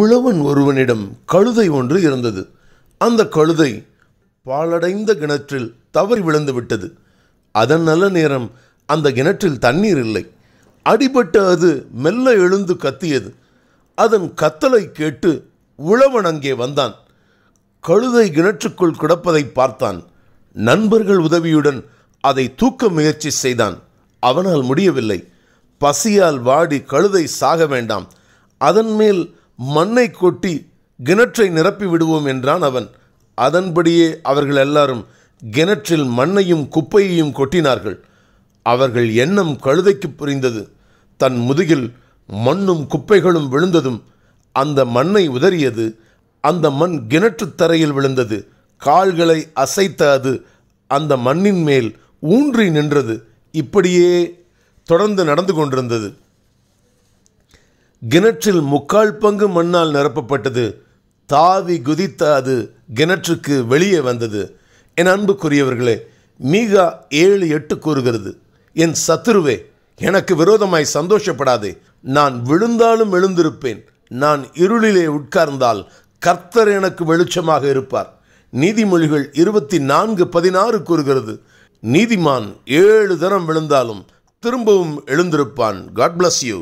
உழவன் ஒருவனிடம் கழுதை ஒன்று இருந்தது அந்த கழுதை பாலடைந்த கிணற்றில் தவறி விழுந்து விட்டது அதன் நல்ல நேரம் அந்த கிணற்றில் தண்ணீர் இல்லை அடிபட்டு அது மெல்ல எழுந்து கத்தியது அதன் கத்தலை கேட்டு உழவன் அங்கே வந்தான் கழுதை கிணற்றுக்குள் கிடப்பதை பார்த்தான் நண்பர்கள் உதவியுடன் அதை தூக்க முயற்சி செய்தான் அவனால் முடியவில்லை பசியால் வாடி கழுதை சாக வேண்டாம் அதன் மேல் மண்ணை கொட்டி கிணற்றை நிரப்பி விடுவோம் என்றான் அவன் அதன்படியே அவர்கள் எல்லாரும் கிணற்றில் மண்ணையும் குப்பையையும் கொட்டினார்கள் அவர்கள் எண்ணம் கழுதைக்கு புரிந்தது தன் முதுகில் மண்ணும் குப்பைகளும் விழுந்ததும் அந்த மண்ணை உதறியது அந்த மண் கிணற்று தரையில் விழுந்தது கால்களை அசைத்த அது அந்த மண்ணின் மேல் ஊன்றி நின்றது இப்படியே தொடர்ந்து நடந்து கொண்டிருந்தது கிணற்றில் முக்கால் பங்கு மண்ணால் நிரப்பப்பட்டது தாவி குதித்த அது கிணற்றுக்கு வெளியே வந்தது என் அன்புக்குரியவர்களே மீகா ஏழு எட்டு கூறுகிறது என் சத்துருவே எனக்கு விரோதமாய் சந்தோஷப்படாதே நான் விழுந்தாலும் எழுந்திருப்பேன் நான் இருளிலே உட்கார்ந்தால் கர்த்தர் எனக்கு வெளிச்சமாக இருப்பார் நீதிமொழிகள் இருபத்தி நான்கு பதினாறு கூறுகிறது நீதிமான் ஏழு தரம் விழுந்தாலும் திரும்பவும் எழுந்திருப்பான் காட் பிளஸ் யூ